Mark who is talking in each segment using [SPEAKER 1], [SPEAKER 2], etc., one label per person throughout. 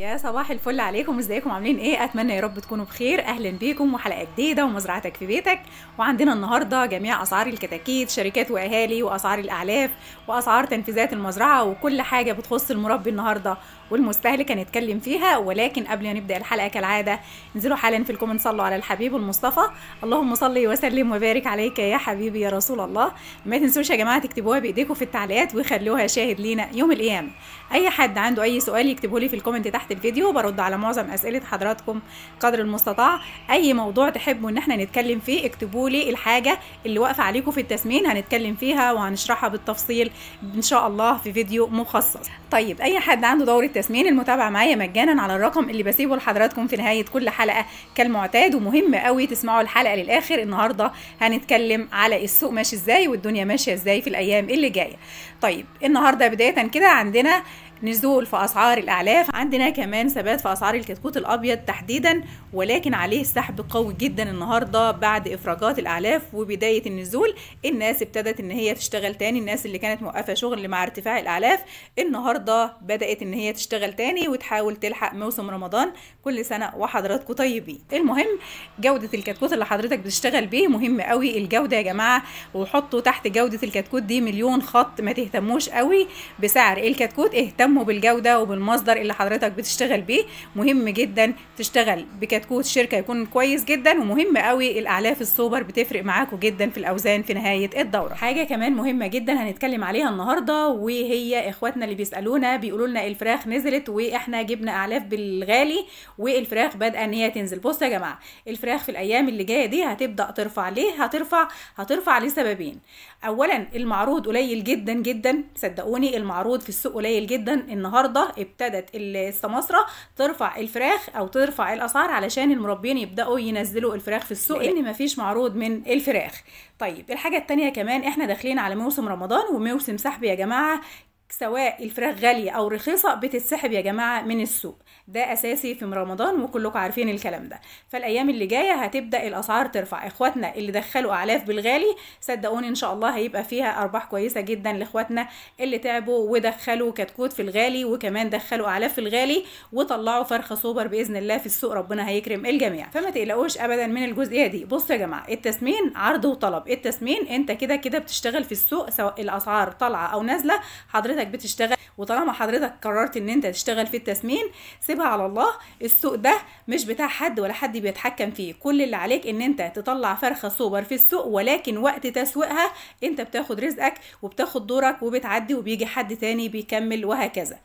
[SPEAKER 1] يا صباح الفل عليكم ازيكم عاملين ايه اتمنى يا رب تكونوا بخير اهلا بيكم وحلقه جديده ومزرعتك في بيتك وعندنا النهارده جميع اسعار الكتاكيت شركات واهالي واسعار الاعلاف واسعار تنفيذات المزرعه وكل حاجه بتخص المربي النهارده والمستهلك هنتكلم فيها ولكن قبل ما نبدا الحلقه كالعاده انزلوا حالا في الكومنت صلوا على الحبيب المصطفى اللهم صل وسلم وبارك عليك يا حبيبي يا رسول الله ما تنسوش يا جماعه تكتبوها بايديكم في التعليقات وخلوها شاهد لينا يوم القيامه اي حد عنده اي سؤال يكتبه لي في الكومنت تحت تحت الفيديو برد على معظم اسئله حضراتكم قدر المستطاع اي موضوع تحبوا ان احنا نتكلم فيه اكتبوا لي الحاجه اللي واقفه عليكم في التسمين هنتكلم فيها وهنشرحها بالتفصيل ان شاء الله في فيديو مخصص طيب اي حد عنده دور تسمين المتابعه معايا مجانا على الرقم اللي بسيبه لحضراتكم في نهايه كل حلقه كالمعتاد ومهم قوي تسمعوا الحلقه للاخر النهارده هنتكلم على السوق ماشي ازاي والدنيا ماشيه ازاي في الايام اللي جايه طيب النهارده بدايه كده عندنا نزول في اسعار الاعلاف عندنا كمان ثبات في اسعار الكتكوت الابيض تحديدا ولكن عليه سحب قوي جدا النهارده بعد افراجات الاعلاف وبدايه النزول الناس ابتدت ان هي تشتغل تاني الناس اللي كانت موقفه شغل مع ارتفاع الاعلاف النهارده بدات ان هي تشتغل تاني وتحاول تلحق موسم رمضان كل سنه وحضراتكم طيبين المهم جوده الكتكوت اللي حضرتك بتشتغل بيه مهم قوي الجوده يا جماعه وحطوا تحت جوده الكتكوت دي مليون خط ما تهتموش قوي بسعر الكتكوت اهتم الكلام بالجوده وبالمصدر اللي حضرتك بتشتغل بيه مهم جدا تشتغل بكتكوت شركة يكون كويس جدا ومهم قوي الأعلاف السوبر بتفرق معاكم جدا في الأوزان في نهاية الدورة حاجة كمان مهمة جدا هنتكلم عليها النهاردة وهي إخواتنا اللي بيسألونا بيقولوا لنا الفراخ نزلت وإحنا جبنا أعلاف بالغالي والفراخ بادئة إن هي تنزل بصوا يا جماعة الفراخ في الأيام اللي جاية دي هتبدأ ترفع ليه هترفع هترفع لسببين أولا المعروض قليل جدا جدا صدقوني المعروض في السوق قليل جدا النهارده ابتدت السماسره ترفع الفراخ او ترفع الاسعار علشان المربين يبداوا ينزلوا الفراخ في السوق لان مفيش معروض من الفراخ طيب الحاجه الثانيه كمان احنا داخلين على موسم رمضان وموسم سحب يا جماعه سواء الفراخ غالية أو رخيصة بتتسحب يا جماعة من السوق ده أساسي في رمضان وكلكم عارفين الكلام ده فالأيام اللي جاية هتبدأ الأسعار ترفع إخواتنا اللي دخلوا أعلاف بالغالي صدقوني إن شاء الله هيبقى فيها أرباح كويسة جدا لإخواتنا اللي تعبوا ودخلوا كتكوت في الغالي وكمان دخلوا أعلاف في الغالي وطلعوا فرخة سوبر بإذن الله في السوق ربنا هيكرم الجميع فما تقلقوش أبدا من الجزئية دي بصوا يا جماعة التسمين عرض وطلب التسمين أنت كده كده بتشتغل في السوق سواء الأسعار طالعة أو نازلة حضرتك حضرتك بتشتغل وطالما حضرتك قررت ان انت تشتغل في التسمين سيبها على الله السوق ده مش بتاع حد ولا حد بيتحكم فيه كل اللي عليك ان انت تطلع فرخه سوبر في السوق ولكن وقت تسويقها انت بتاخد رزقك وبتاخد دورك وبتعدي وبيجي حد تاني بيكمل وهكذا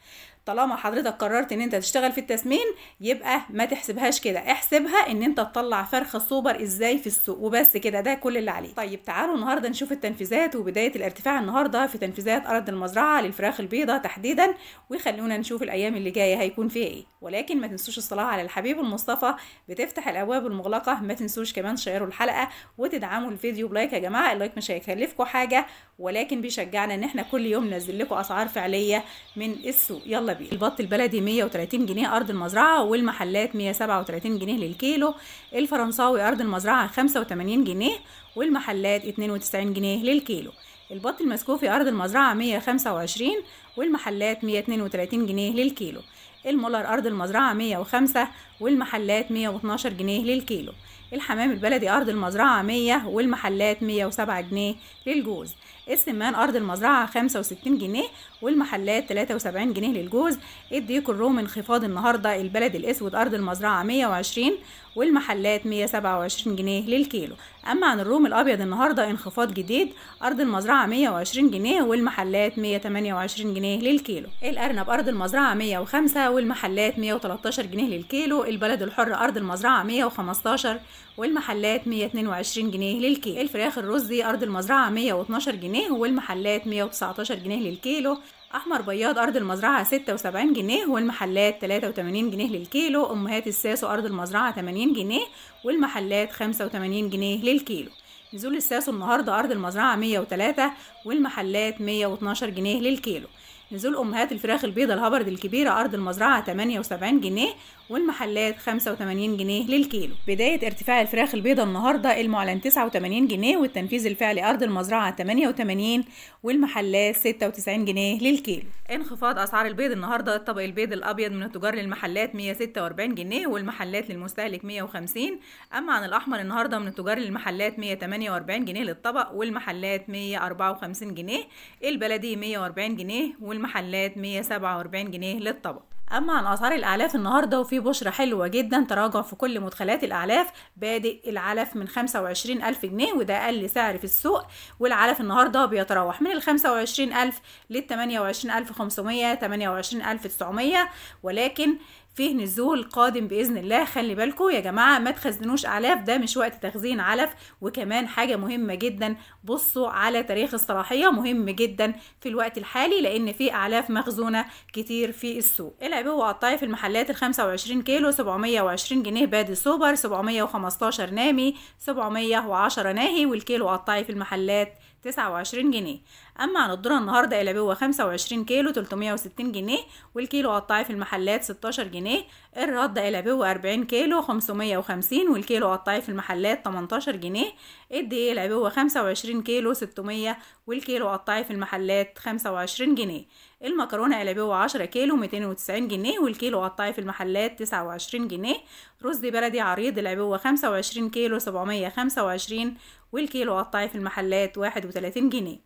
[SPEAKER 1] طالما حضرتك قررت ان انت تشتغل في التسمين يبقى ما تحسبهاش كده احسبها ان انت تطلع فرخه سوبر ازاي في السوق وبس كده ده كل اللي عليك طيب تعالوا النهارده نشوف التنفيذات وبدايه الارتفاع النهارده في تنفيذات ارض المزرعه للفراخ البيضاء تحديدا وخلونا نشوف الايام اللي جايه هيكون فيها ايه ولكن ما تنسوش الصلاة على الحبيب المصطفى بتفتح الابواب المغلقة ما تنسوش كمان شيروا الحلقة وتدعموا الفيديو بلايك يا جماعة اللايك مش هيكلفكم حاجة ولكن بيشجعنا ان احنا كل يوم ننزل لكم اسعار فعلية من السوق يلا بينا البط البلدي 130 جنيه ارض المزرعة والمحلات 137 جنيه للكيلو الفرنساوي ارض المزرعة 85 جنيه والمحلات 92 جنيه للكيلو البط المسكوفي أرض المزرعة 125 والمحلات 132 جنيه للكيلو المولر أرض المزرعة 105 والمحلات 112 جنيه للكيلو الحمام البلدي أرض المزرعة 100 والمحلات 107 جنيه للجوز السمان أرض المزرعة 65 جنيه والمحلات 73 جنيه للجوز الديك الروم انخفاض النهاردة البلد الأسود أرض المزرعة 120 والمحلات 127 جنيه للكيلو أما عن الروم الأبيض النهاردة انخفاض جديد أرض المزرعة 120 جنيه والمحلات 128 جنيه للكيلو الأرنب أرض المزرعة 105 والمحلات 113 جنيه للكيلو البلد الحر أرض المزرعة 115 والمحلات 122 جنيه للكيلو الفراخ الرزي ارض المزرعه 112 جنيه والمحلات 119 جنيه للكيلو احمر بياض ارض المزرعه 76 جنيه والمحلات 83 جنيه للكيلو امهات الساسو ارض المزرعه 80 جنيه والمحلات 85 جنيه للكيلو نزول الساسو النهارده ارض المزرعه 103 والمحلات 112 جنيه للكيلو نزول أمهات الفراخ البيضة الهبرد الكبيرة أرض المزرعة 78 جنيه والمحلات 85 جنيه للكيلو بداية ارتفاع الفراخ البيضة النهاردة المعلن 89 جنيه والتنفيذ الفعلي أرض المزرعة 88 والمحلات 96 جنيه للكيلو انخفاض أسعار البيض النهاردة الطبق البيض الأبيض من التجار للمحلات 146 جنيه والمحلات للمستهلك 150 أما عن الأحمر النهاردة من التجار للمحلات 148 جنيه للطبق والمحلات 154 جنيه البلدي 140 جنيه والمحلات 147 جنيه للطبق أما عن أسعار الأعلاف النهاردة وفي بشرة حلوة جدا تراجع في كل مدخلات الأعلاف بادئ العلف من 25000 ألف جنيه وده أقل سعر في السوق والعلف النهاردة بيتراوح من ال 25000 ألف لل 28500 ألف ألف ولكن فيه نزول قادم باذن الله خلي بالكم يا جماعه ما تخزنوش اعلاف ده مش وقت تخزين علف وكمان حاجه مهمه جدا بصوا على تاريخ الصلاحيه مهم جدا في الوقت الحالي لان في اعلاف مخزونه كتير في السوق العبوة وقطعي في المحلات ال 25 كيلو 720 جنيه بادي سوبر 715 نامي 710 ناهي والكيلو قطعي في المحلات 29 جنيه اما هنضرها النهارده هو 25 كيلو 360 جنيه والكيلو قطعي في المحلات 16 جنيه الرد الرده هو 40 كيلو 550 والكيلو قطعي في المحلات 18 جنيه الدقيق هو 25 كيلو 600 والكيلو قطعي في المحلات 25 جنيه المكرونه هو 10 كيلو 290 جنيه والكيلو قطعي في المحلات 29 جنيه رز بلدي عريض هو 25 كيلو 725 والكيلو قطعي في المحلات 31 جنيه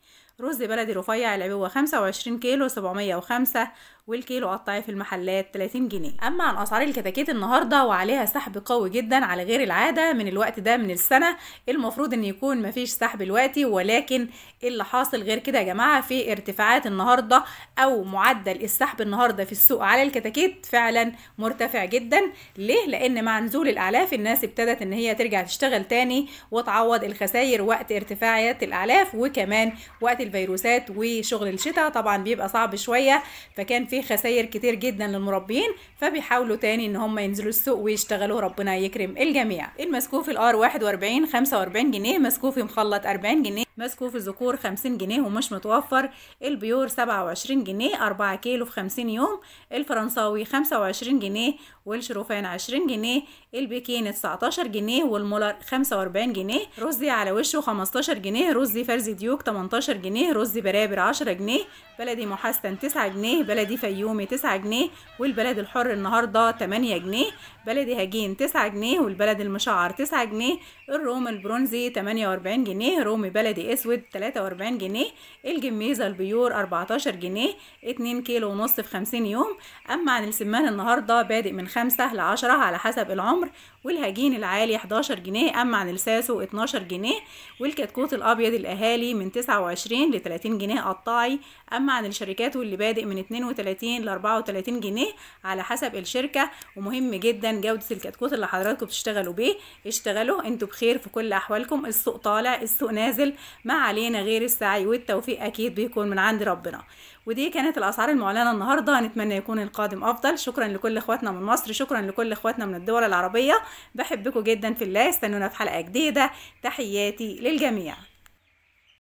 [SPEAKER 1] رز بلدي رفيع العبوة 25 كيلو 705 والكيلو قطعي في المحلات 30 جنيه اما عن اسعار الكتاكيت النهارده وعليها سحب قوي جدا على غير العاده من الوقت ده من السنه المفروض ان يكون مفيش سحب دلوقتي ولكن اللي حاصل غير كده يا جماعه في ارتفاعات النهارده او معدل السحب النهارده في السوق على الكتاكيت فعلا مرتفع جدا ليه لان مع نزول الاعلاف الناس ابتدت ان هي ترجع تشتغل تاني وتعوض الخسائر وقت ارتفاعات الاعلاف وكمان وقت الفيروسات وشغل الشتاء طبعا بيبقى صعب شويه فكان في خسائر كتير جدا للمربين فبيحاولوا تاني ان هم ينزلوا السوق ويشتغلوا ربنا يكرم الجميع المسكوف الار 41 45 جنيه مسكوفي مخلط 40 جنيه ماسكه في الذكور 50 جنيه ومش متوفر البيور 27 جنيه 4 كيلو في 50 يوم الفرنساوي 25 جنيه والشروفان 20 جنيه البيكين 19 جنيه والمولر 45 جنيه رزي على وشه 15 جنيه رزي فرز ديوك 18 جنيه رزي برابر 10 جنيه بلدي محسن 9 جنيه بلدي فيومي 9 جنيه والبلد الحر النهارده 8 جنيه بلدي هجين 9 جنيه والبلد المشعر 9 جنيه الروم البرونزي 48 جنيه رومي بلدي الاسود 43 جنيه الجميزه البيور 14 جنيه 2 كيلو ونص في 50 يوم اما عن السمان النهارده بادئ من 5 ل 10 على حسب العمر والهجين العالي 11 جنيه اما عن الساسو 12 جنيه والكتكوت الابيض الاهالي من 29 ل 30 جنيه قطاعي اما عن الشركات واللي بادئ من 32 ل 34 جنيه على حسب الشركه ومهم جدا جوده الكتكوت اللي حضراتكم بتشتغلوا بيه اشتغلوا انتوا بخير في كل احوالكم السوق طالع السوق نازل ما علينا غير السعي والتوفيق اكيد بيكون من عند ربنا ودي كانت الاسعار المعلنه النهارده نتمنى يكون القادم افضل شكرا لكل اخواتنا من مصر شكرا لكل اخواتنا من الدول العربيه بحبكم جدا في الله استنونا في حلقه جديده تحياتي للجميع